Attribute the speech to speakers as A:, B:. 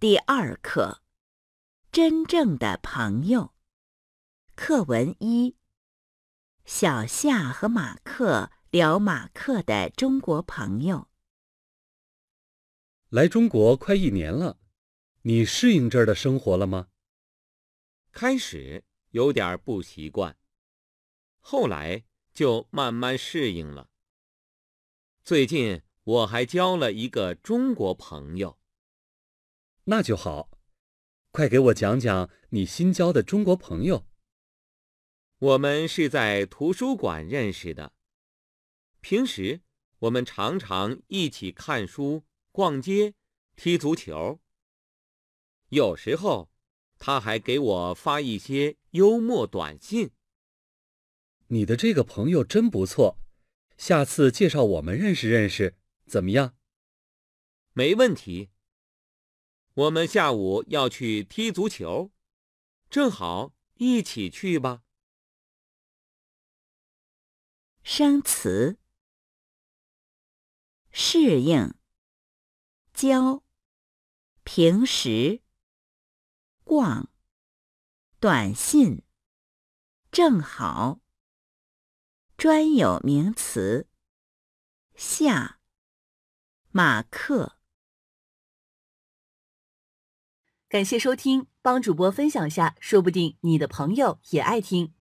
A: 第二课：真正的朋友。课文一：小夏和马克聊马克的中国朋友。
B: 来中国快一年了，你适应这儿的生活了吗？
C: 开始有点不习惯，后来就慢慢适应了。最近我还交了一个中国朋友。那就好，快给我讲讲你新交的中国朋友。我们是在图书馆认识的，平时我们常常一起看书、逛街、踢足球。有时候他还给我发一些幽默短信。
B: 你的这个朋友真不错，下次介绍
C: 我们认识认识，怎么样？没问题。我们下午要去踢足球，正好一起去吧。
D: 生词：适应、教、平时、逛、短信、正好、专有名词、
E: 下、马克。感谢收听，帮主播分享下，说不定你的朋友也爱听。